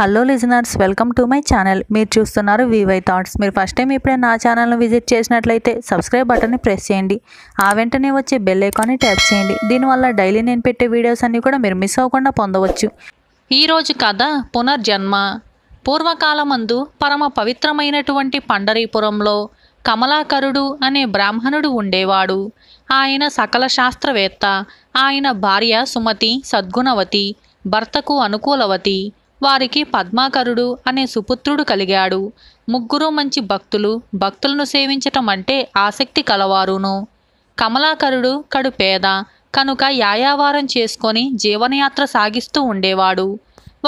hello listeners welcome to my channel మీరు చూస్తున్నారు V Y thoughts మీరు ఫస్ట్ టైం ఇప్పుడే నా ఛానల్ను విజిట్ చేసినట్లయితే సబ్స్క్రైబ్ బటన్ని ప్రెస్ చేయండి ఆ వెంటనే వచ్చే బెల్ ఐకాన్ని ట్యాప్ చేయండి దీనివల్ల డైలీ నేను పెట్టే వీడియోస్ అన్నీ కూడా మీరు మిస్ అవ్వకుండా పొందవచ్చు ఈరోజు కథ పునర్జన్మ పూర్వకాలమందు పరమ పవిత్రమైనటువంటి పండరీపురంలో కమలాకరుడు అనే బ్రాహ్మణుడు ఉండేవాడు ఆయన సకల శాస్త్రవేత్త ఆయన భార్య సుమతి సద్గుణవతి భర్తకు అనుకూలవతి వారికి పద్మాకరుడు అనే సుపుత్రుడు కలిగాడు ముగ్గురు మంచి భక్తులు భక్తులను సేవించటం అంటే ఆసక్తి కలవారును కమలాకరుడు కడు పేద కనుక యాయావారం చేసుకొని జీవనయాత్ర సాగిస్తూ ఉండేవాడు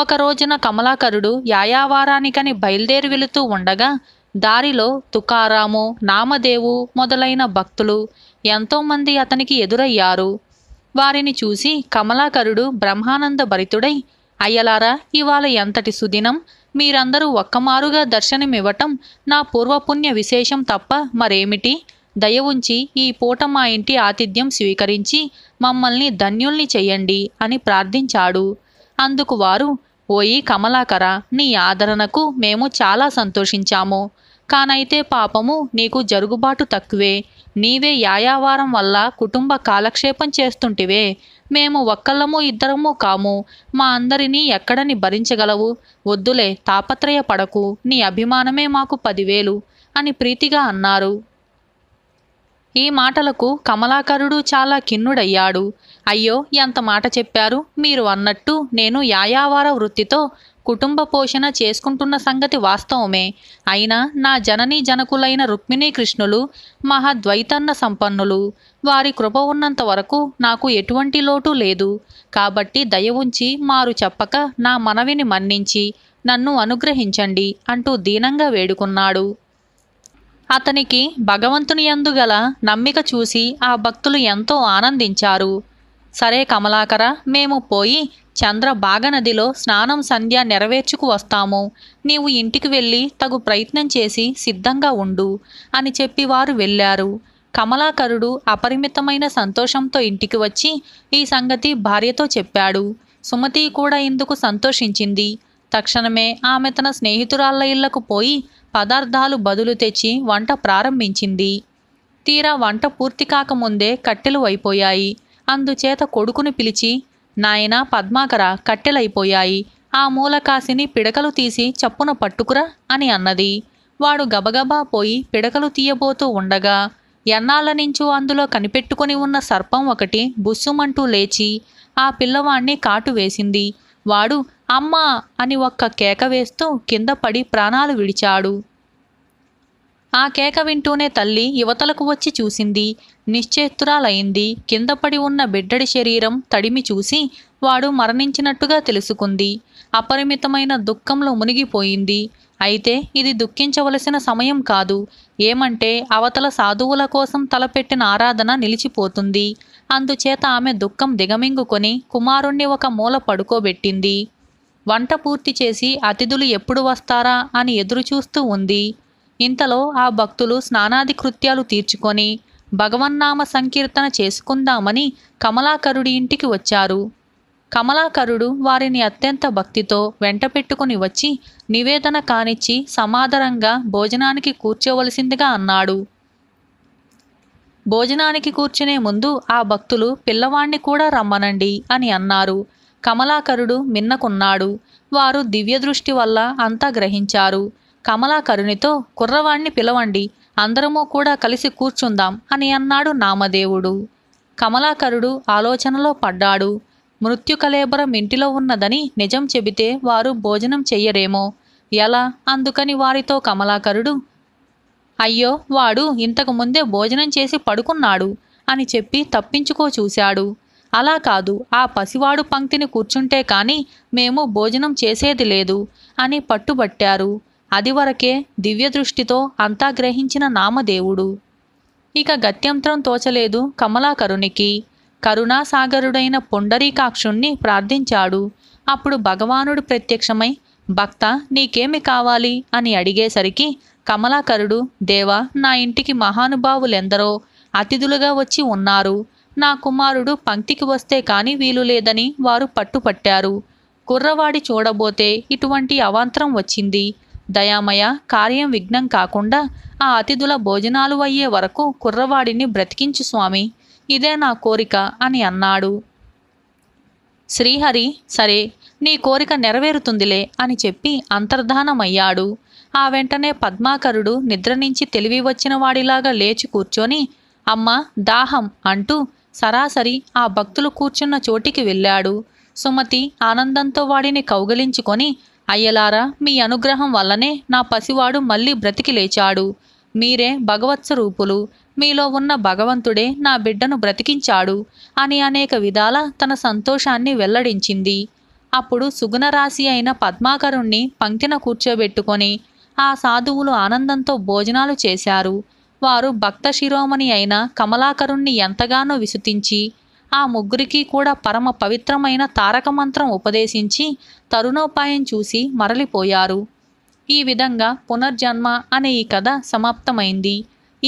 ఒక రోజున కమలాకరుడు యాయావారానికని బయలుదేరి వెళుతూ ఉండగా దారిలో తుకారాము నామదేవు మొదలైన భక్తులు ఎంతోమంది అతనికి ఎదురయ్యారు వారిని చూసి కమలాకరుడు బ్రహ్మానంద భరితుడై అయ్యలారా ఇవాళ ఎంతటి సుదినం మీరందరూ ఒక్కమారుగా దర్శనమివ్వటం నా పూర్వపుణ్య విశేషం తప్ప మరేమిటి దయ ఉంచి ఈ పూట మా ఇంటి ఆతిథ్యం స్వీకరించి మమ్మల్ని ధన్యుల్ని చెయ్యండి అని ప్రార్థించాడు అందుకు వారు ఓయి కమలాకర నీ ఆదరణకు మేము చాలా సంతోషించాము కానైతే పాపము నీకు జరుగుబాటు తక్కువే నీవే యాయావారం వల్ల కుటుంబ కాలక్షేపం చేస్తుంటివే మేము ఒక్కళ్ళము ఇద్దరము కాము మా అందరినీ ఎక్కడని భరించగలవు వద్దులే తాపత్రయ పడకు నీ అభిమానమే మాకు పదివేలు అని ప్రీతిగా అన్నారు ఈ మాటలకు కమలాకరుడు చాలా కిన్నుడయ్యాడు అయ్యో ఎంత మాట చెప్పారు మీరు అన్నట్టు నేను యాయావార వృత్తితో కుటుంబ పోషణ చేసుకుంటున్న సంగతి వాస్తవమే అయినా నా జననీ జనకులైన రుక్మిణీకృష్ణులు కృష్ణులు మహాద్వైతన్న సంపన్నులు వారి కృప ఉన్నంత వరకు నాకు ఎటువంటి లోటు లేదు కాబట్టి దయ ఉంచి మారు చెప్పక నా మనవిని మన్నించి నన్ను అనుగ్రహించండి అంటూ దీనంగా వేడుకున్నాడు అతనికి భగవంతుని అందుగల నమ్మిక చూసి ఆ భక్తులు ఎంతో ఆనందించారు సరే కమలాకర మేము పోయి చంద్ర బాగనదిలో స్నానం సంధ్య నెరవేర్చుకు వస్తాము నీవు ఇంటికి వెళ్ళి తగు ప్రయత్నం చేసి సిద్ధంగా ఉండు అని చెప్పి వారు వెళ్ళారు కమలాకరుడు అపరిమితమైన సంతోషంతో ఇంటికి వచ్చి ఈ సంగతి భార్యతో చెప్పాడు సుమతి కూడా ఇందుకు సంతోషించింది తక్షణమే ఆమె తన స్నేహితురాళ్ల ఇళ్లకు పోయి పదార్థాలు బదులు తెచ్చి వంట ప్రారంభించింది తీరా వంట పూర్తి కాకముందే కట్టెలు అయిపోయాయి అందుచేత కొడుకును పిలిచి నాయనా పద్మాకర కట్టెలైపోయాయి ఆ మూలకాశిని పిడకలు తీసి చప్పున పట్టుకురా అని అన్నది వాడు గబగబా పోయి పిడకలు తీయబోతూ ఉండగా ఎన్నాళ్ళ నుంచో అందులో కనిపెట్టుకుని ఉన్న సర్పం ఒకటి బుస్సుమంటూ లేచి ఆ పిల్లవాణ్ణి కాటు వేసింది వాడు అమ్మా అని ఒక్క కేక వేస్తూ కింద పడి ప్రాణాలు విడిచాడు ఆ కేక వింటూనే తల్లి యువతలకు వచ్చి చూసింది నిశ్చేతురాలయింది కింద పడి ఉన్న బిడ్డడి శరీరం తడిమి చూసి వాడు మరణించినట్టుగా తెలుసుకుంది అపరిమితమైన దుఃఖంలో మునిగిపోయింది అయితే ఇది దుఃఖించవలసిన సమయం కాదు ఏమంటే అవతల సాధువుల కోసం తలపెట్టిన ఆరాధన నిలిచిపోతుంది అందుచేత ఆమె దుఃఖం దిగమింగుకొని కుమారుణ్ణి ఒక మూల పడుకోబెట్టింది వంట పూర్తి చేసి అతిథులు ఎప్పుడు వస్తారా అని ఎదురుచూస్తూ ఉంది ఇంతలో ఆ భక్తులు స్నానాది కృత్యాలు తీర్చుకొని భగవన్నామ సంకీర్తన చేసుకుందామని కమలాకరుడి ఇంటికి వచ్చారు కమలాకరుడు వారిని అత్యంత భక్తితో వెంటపెట్టుకుని వచ్చి నివేదన కానిచ్చి సమాధరంగా భోజనానికి కూర్చోవలసిందిగా అన్నాడు భోజనానికి కూర్చునే ముందు ఆ భక్తులు పిల్లవాణ్ణి కూడా రమ్మనండి అని అన్నారు కమలాకరుడు మిన్నకున్నాడు వారు దివ్యదృష్టి వల్ల అంతా గ్రహించారు కమలాకరునితో కుర్రవాణ్ణి పిలవండి అందరము కూడా కలిసి కూర్చుందాం అని అన్నాడు నామదేవుడు కమలాకరుడు ఆలోచనలో పడ్డాడు మృత్యుకలేబరం ఇంటిలో ఉన్నదని నిజం చెబితే వారు భోజనం చెయ్యరేమో ఎలా అందుకని వారితో కమలాకరుడు అయ్యో వాడు ఇంతకు ముందే భోజనం చేసి పడుకున్నాడు అని చెప్పి తప్పించుకో చూశాడు అలా కాదు ఆ పసివాడు పంక్తిని కూర్చుంటే కాని మేము భోజనం చేసేది లేదు అని పట్టుబట్టారు అదివరకే దివ్యదృష్టితో అంతా గ్రహించిన నామదేవుడు ఇక గత్యంతరం తోచలేదు కమలాకరునికి కరుణాసాగరుడైన పొండరీకాక్షుణ్ణి ప్రార్థించాడు అప్పుడు భగవానుడు ప్రత్యక్షమై భక్త నీకేమి కావాలి అని అడిగేసరికి కమలాకరుడు దేవా నా ఇంటికి మహానుభావులెందరో అతిథులుగా వచ్చి ఉన్నారు నా కుమారుడు పంక్తికి వస్తే కాని వీలు లేదని వారు పట్టుపట్టారు కుర్రవాడి చూడబోతే ఇటువంటి అవాంతరం వచ్చింది దయామయ కార్యం విఘ్నం కాకుండా ఆ అతిథుల భోజనాలు అయ్యే వరకు కుర్రవాడిని బ్రతికించు స్వామి ఇదే నా కోరిక అని అన్నాడు శ్రీహరి సరే నీ కోరిక నెరవేరుతుందిలే అని చెప్పి అంతర్ధానమయ్యాడు ఆ వెంటనే పద్మాకరుడు నిద్ర నుంచి తెలివి వచ్చిన వాడిలాగా లేచి కూర్చొని అమ్మ దాహం అంటూ సరాసరి ఆ భక్తులు కూర్చున్న చోటికి వెళ్ళాడు సుమతి ఆనందంతో వాడిని కౌగలించుకొని అయ్యలారా మీ అనుగ్రహం వల్లనే నా పసివాడు మళ్ళీ బ్రతికి లేచాడు మీరే భగవత్స రూపులు మీలో ఉన్న భగవంతుడే నా బిడ్డను బ్రతికించాడు అని అనేక విధాల తన సంతోషాన్ని వెల్లడించింది అప్పుడు సుగుణరాశి అయిన పద్మాకరుణ్ణి పంక్తిన కూర్చోబెట్టుకొని ఆ సాధువులు ఆనందంతో భోజనాలు చేశారు వారు భక్త శిరోమణి అయిన కమలాకరుణ్ణి ఎంతగానో విసుతించి ఆ ముగ్గురికి కూడా పరమ పవిత్రమైన తారక మంత్రం ఉపదేశించి తరుణోపాయం చూసి మరలిపోయారు ఈ విధంగా పునర్జన్మ అనే ఈ కథ సమాప్తమైంది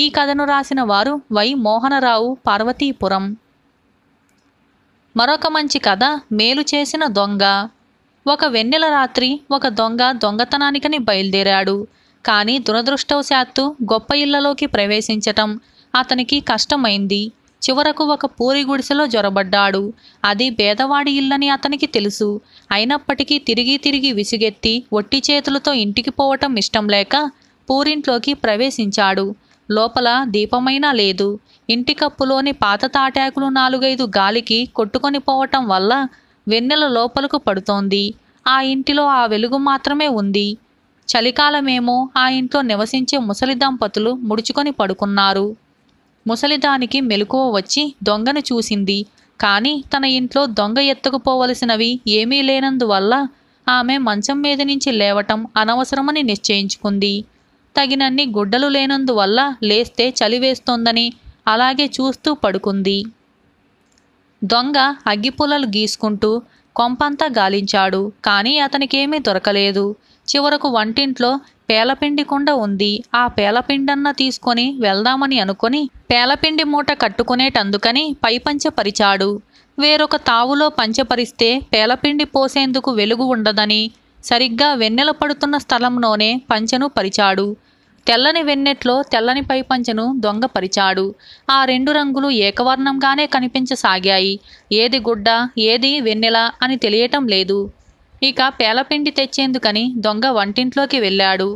ఈ కథను రాసిన వారు వై మోహనరావు పార్వతీపురం మరొక మంచి కథ మేలు చేసిన దొంగ ఒక వెన్నెల రాత్రి ఒక దొంగ దొంగతనానికని బయలుదేరాడు కానీ దురదృష్టవశాత్తు గొప్ప ఇళ్లలోకి ప్రవేశించటం అతనికి కష్టమైంది చివరకు ఒక పూరి గుడిసెలో జొరబడ్డాడు అది పేదవాడి ఇల్లని అతనికి తెలుసు అయినప్పటికీ తిరిగి తిరిగి విసుగెత్తి ఒట్టి చేతులతో ఇంటికి పోవటం ఇష్టం లేక పూరింట్లోకి ప్రవేశించాడు లోపల దీపమైనా లేదు ఇంటి కప్పులోని పాత తాటాకులు నాలుగైదు గాలికి కొట్టుకొని పోవటం వల్ల వెన్నెల లోపలకు పడుతోంది ఆ ఇంటిలో ఆ వెలుగు మాత్రమే ఉంది చలికాలమేమో ఆ ఇంట్లో నివసించే ముసలి దంపతులు ముడుచుకొని పడుకున్నారు ముసలిదానికి మెలకువ వచ్చి దొంగను చూసింది కానీ తన ఇంట్లో దొంగ ఎత్తుకుపోవలసినవి ఏమీ లేనందువల్ల ఆమె మంచం మీద నుంచి లేవటం అనవసరమని నిశ్చయించుకుంది తగినన్ని గుడ్డలు లేనందువల్ల లేస్తే చలివేస్తోందని అలాగే చూస్తూ పడుకుంది దొంగ అగ్గిపుల్లలు గీసుకుంటూ కొంపంతా గాలించాడు కానీ అతనికేమీ దొరకలేదు చివరకు వంటింట్లో పేలపిండి కుండ ఉంది ఆ పేలపిండన్న తీసుకొని వెళ్దామని అనుకొని పేలపిండి మూట కట్టుకునేటందుకని పైపంచపరిచాడు పరిచాడు వేరొక తావులో పంచపరిస్తే పేలపిండి పోసేందుకు వెలుగు ఉండదని సరిగ్గా వెన్నెల పడుతున్న స్థలంలోనే పంచను పరిచాడు తెల్లని వెన్నెట్లో తెల్లని పై పంచెను దొంగపరిచాడు ఆ రెండు రంగులు ఏకవర్ణంగానే కనిపించసాగాయి ఏది గుడ్డ ఏది వెన్నెల అని తెలియటం లేదు ఇక పేలపిండి తెచ్చేందుకని దొంగ వంటింట్లోకి వెళ్ళాడు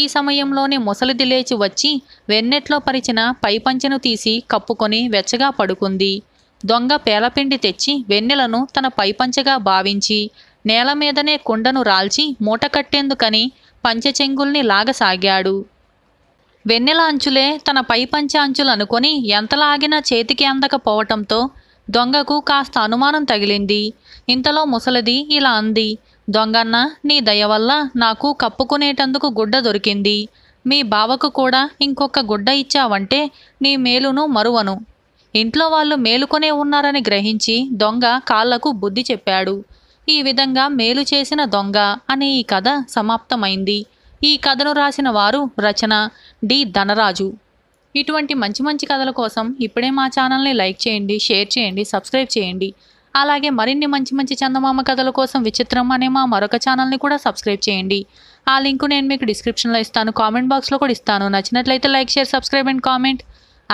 ఈ సమయంలోనే ముసలిది లేచి వచ్చి వెన్నెట్లో పరిచిన పంచను తీసి కప్పుకొని వెచ్చగా పడుకుంది దొంగ పేలపిండి తెచ్చి వెన్నెలను తన పైపంచగా భావించి నేల మీదనే కుండను రాల్చి మూటకట్టేందుకని పంచచెంగుల్ని లాగసాగాడు వెన్నెల అంచులే తన పై పంచె అంచులు అనుకొని ఎంతలాగినా చేతికి అందకపోవటంతో దొంగకు కాస్త అనుమానం తగిలింది ఇంతలో ముసలిది ఇలా అంది దొంగన్న నీ దయ వల్ల నాకు కప్పుకునేటందుకు గుడ్డ దొరికింది మీ బావకు కూడా ఇంకొక గుడ్డ ఇచ్చావంటే నీ మేలును మరువను ఇంట్లో వాళ్ళు మేలుకొనే ఉన్నారని గ్రహించి దొంగ కాళ్లకు బుద్ధి చెప్పాడు ఈ విధంగా మేలు చేసిన దొంగ అనే ఈ కథ సమాప్తమైంది ఈ కథను రాసిన వారు రచన డి ధనరాజు ఇటువంటి మంచి మంచి కథల కోసం ఇప్పుడే మా ఛానల్ని లైక్ చేయండి షేర్ చేయండి సబ్స్క్రైబ్ చేయండి అలాగే మరిన్ని మంచి మంచి చందమామ కథల కోసం విచిత్రం అనే మా మరొక ఛానల్ని కూడా సబ్స్క్రైబ్ చేయండి ఆ లింకు నేను మీకు డిస్క్రిప్షన్లో ఇస్తాను కామెంట్ బాక్స్లో కూడా ఇస్తాను నచ్చినట్లయితే like share subscribe and comment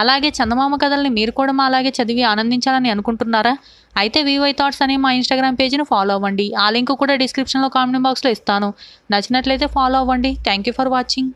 అలాగే చందమామ కథల్ని మీరు కూడా మా అలాగే చదివి ఆనందించాలని అనుకుంటున్నారా అయితే వివై థాట్స్ అనే మా ఇన్స్టాగ్రామ్ పేజీని ఫాలో అవ్వండి ఆ లింక్ కూడా డిస్క్రిప్షన్లో కామెంట్ బాక్స్లో ఇస్తాను నచ్చినట్లయితే ఫాలో అవ్వండి థ్యాంక్ యూ ఫర్ వాచింగ్